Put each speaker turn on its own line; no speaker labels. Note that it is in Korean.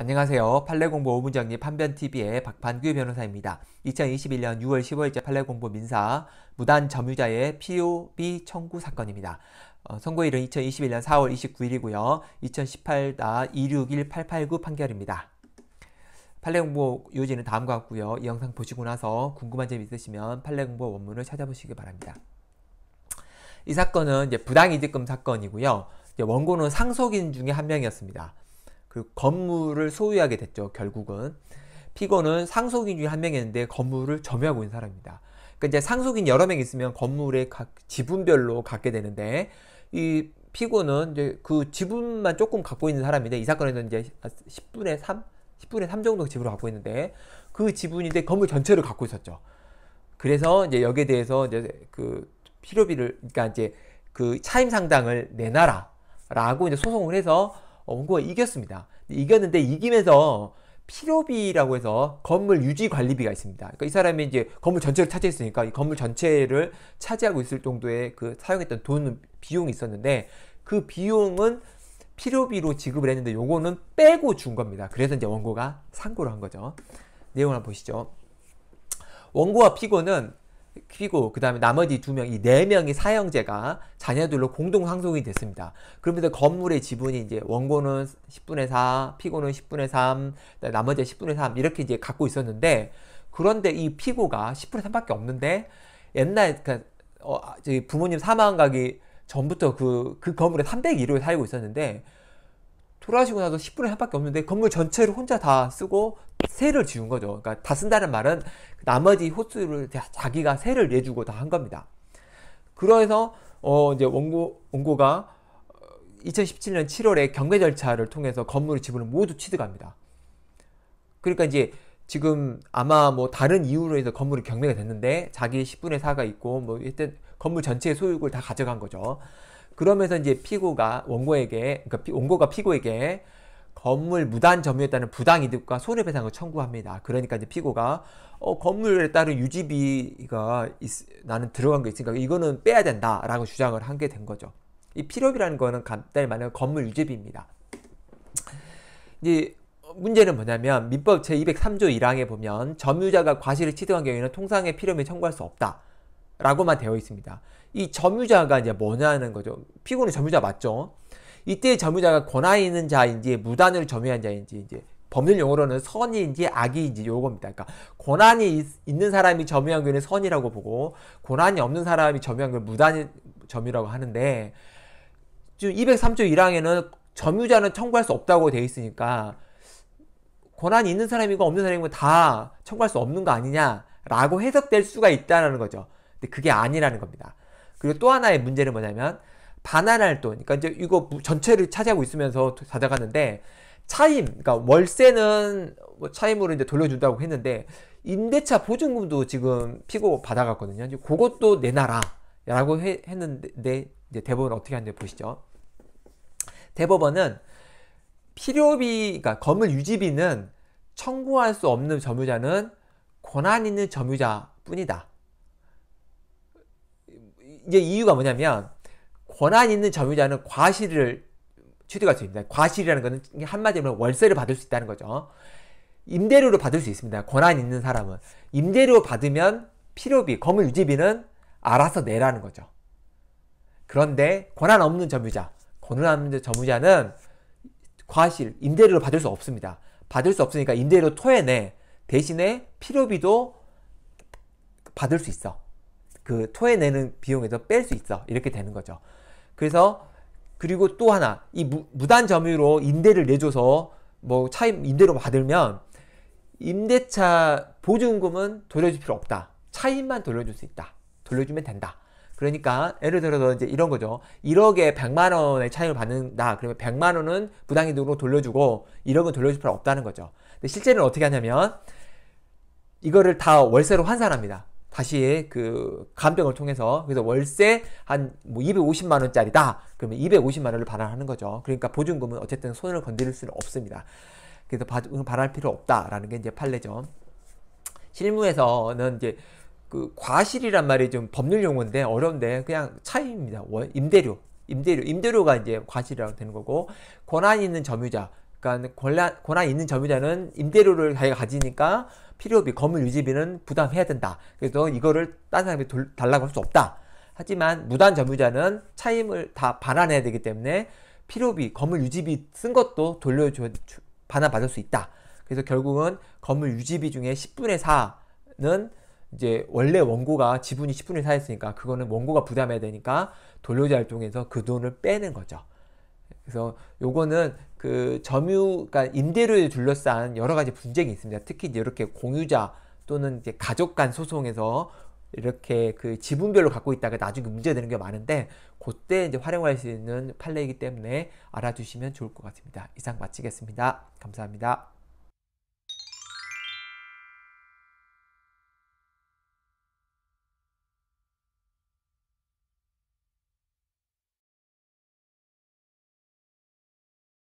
안녕하세요. 판례공보 5문정리 판변TV의 박판규 변호사입니다. 2021년 6월 15일자 판례공보 민사 무단 점유자의 POB 청구 사건입니다. 어, 선고일은 2021년 4월 29일이고요. 2018-261889 판결입니다. 판례공보 요지는 다음과 같고요. 이 영상 보시고 나서 궁금한 점 있으시면 판례공보 원문을 찾아보시기 바랍니다. 이 사건은 이제 부당이득금 사건이고요. 원고는 상속인 중에 한 명이었습니다. 그 건물을 소유하게 됐죠. 결국은 피고는 상속인 중에 한 명이었는데 건물을 점유하고 있는 사람입니다. 그러니까 이제 상속인 여러 명 있으면 건물의 각 지분별로 갖게 되는데 이 피고는 이제 그 지분만 조금 갖고 있는 사람인데 이 사건에서는 이제 10분의 3, 10분의 3 정도 지분을 갖고 있는데 그 지분인데 건물 전체를 갖고 있었죠. 그래서 이제 여기에 대해서 이제 그 필요비를 그러니까 이제 그 차임 상당을 내놔라라고 이제 소송을 해서 어, 원고가 이겼습니다. 이겼는데 이기면서 필요비라고 해서 건물 유지 관리비가 있습니다. 그러니까 이 사람이 이제 건물 전체를 차지했으니까 이 건물 전체를 차지하고 있을 정도의 그 사용했던 돈 비용이 있었는데 그 비용은 필요비로 지급을 했는데 요거는 빼고 준 겁니다. 그래서 이제 원고가 상고를 한 거죠. 내용을 한번 보시죠. 원고와 피고는 튀고 그 다음에 나머지 두 명, 이 네명의 사형제가 자녀들로 공동 상속이 됐습니다. 그러면서 건물의 지분이 이제 원고는 10분의 4, 피고는 10분의 3, 나머지 10분의 3 이렇게 이제 갖고 있었는데 그런데 이 피고가 10분의 3밖에 없는데 옛날 그 어, 아, 저희 부모님 사망하기 전부터 그, 그 건물에 301호에 살고 있었는데 돌아가시고 나서 10분의 3밖에 없는데 건물 전체를 혼자 다 쓰고 세를 지운 거죠. 그러니까 다 쓴다는 말은 나머지 호수를 자기가 세를 내주고 다 한 겁니다. 그래서 어 이제 원고 원고가 2017년 어, 7월에 경매 절차를 통해서 건물의 지분을 모두 취득합니다. 그러니까 이제 지금 아마 뭐 다른 이유로 해서 건물이 경매가 됐는데 자기 10분의 4가 있고 뭐 일단 건물 전체의 소유를 다 가져간 거죠. 그러면서 이제 피고가 원고에게 그러니까 원고가 피고에게 건물 무단 점유했다는 부당이득과 손해배상을 청구합니다. 그러니까 이제 피고가 어, 건물에 따른 유지비가 있, 나는 들어간 게 있으니까 이거는 빼야 된다라고 주장을 한 게 된 거죠. 이 필요비라는 거는 간단히 말하면 건물 유지비입니다. 이제 문제는 뭐냐면 민법 제203조 1항에 보면 점유자가 과실을 취득한 경우에는 통상의 필요비 청구할 수 없다. 라고만 되어 있습니다. 이 점유자가 이제 뭐냐는 거죠. 피고는 점유자 맞죠? 이때 점유자가 권한이 있는 자인지 무단으로 점유한 자인지 이제 법률 용어로는 선인지 악인지 요겁니다. 그러니까 권한이 있, 있는 사람이 점유한 경 선이라고 보고 권한이 없는 사람이 점유한 경 무단 점유라고 하는데 지금 203조 1항에는 점유자는 청구할 수 없다고 되어 있으니까 권한이 있는 사람이고 없는 사람이고 다 청구할 수 없는 거 아니냐라고 해석될 수가 있다는 거죠. 근데 그게 아니라는 겁니다. 그리고 또 하나의 문제는 뭐냐면 반환할돈, 그러니까 이제 이거 전체를 차지하고 있으면서 찾아갔는데 차임, 그러니까 월세는 뭐 차임으로 이제 돌려준다고 했는데 임대차 보증금도 지금 피고 받아갔거든요. 이제 그것도 내놔라라고 했는데 이제 대법원 어떻게 하는지 보시죠. 대법원은 필요비, 그러니까 건물 유지비는 청구할 수 없는 점유자는 권한 있는 점유자뿐이다. 이제 이유가 뭐냐면 권한 있는 점유자는 과실을 취득할 수 있습니다. 과실이라는 것은 한마디로 월세를 받을 수 있다는 거죠. 임대료로 받을 수 있습니다. 권한 있는 사람은. 임대료 받으면 필요비, 건물 유지비는 알아서 내라는 거죠. 그런데 권한 없는 점유자, 권한 없는 점유자는 과실, 임대료를 받을 수 없습니다. 받을 수 없으니까 임대료 토해내. 대신에 필요비도 받을 수 있어. 그 토해내는 비용에서 뺄 수 있어. 이렇게 되는 거죠. 그래서 그리고 또 하나 이 무, 무단 점유로 임대를 내줘서 뭐 차임 임대로 받으면 임대차 보증금은 돌려줄 필요 없다. 차임만 돌려줄 수 있다. 돌려주면 된다. 그러니까 예를 들어서 이제 이런 거죠. 1억에 100만 원의 차임을 받는다. 그러면 100만 원은 부당이득으로 돌려주고 1억은 돌려줄 필요 없다는 거죠. 근데 실제는 어떻게 하냐면 이거를 다 월세로 환산합니다. 다시 그 간병을 통해서 그래서 월세 한뭐 250만 원짜리다. 그러면 250만 원을 반환하는 거죠. 그러니까 보증금은 어쨌든 손을 건드릴 수는 없습니다. 그래서 반환할 필요 없다라는 게 이제 판례죠. 실무에서는 이제 그 과실이란 말이 좀 법률 용어인데 어려운데 그냥 차이입니다. 월 임대료, 임대료, 임대료가 이제 과실이라고 되는 거고 권한 있는 점유자, 그러니까 권한 권한 있는 점유자는 임대료를 자기가 가지니까 필요비, 건물 유지비는 부담해야 된다. 그래서 이거를 다른 사람이 돌, 달라고 할 수 없다. 하지만 무단 점유자는 차임을 다 반환해야 되기 때문에 필요비, 건물 유지비 쓴 것도 돌려줘 반환받을 수 있다. 그래서 결국은 건물 유지비 중에 10분의 4는 이제 원래 원고가 지분이 10분의 4였으니까 그거는 원고가 부담해야 되니까 돌려자 활동에서 그 돈을 빼는 거죠. 그래서 요거는 그 점유, 그러니까 임대료에 둘러싼 여러 가지 분쟁이 있습니다. 특히 이렇게 공유자 또는 이제 가족 간 소송에서 이렇게 그 지분별로 갖고 있다가 나중에 문제되는 게 많은데 그때 이제 활용할 수 있는 판례이기 때문에 알아주시면 좋을 것 같습니다. 이상 마치겠습니다. 감사합니다.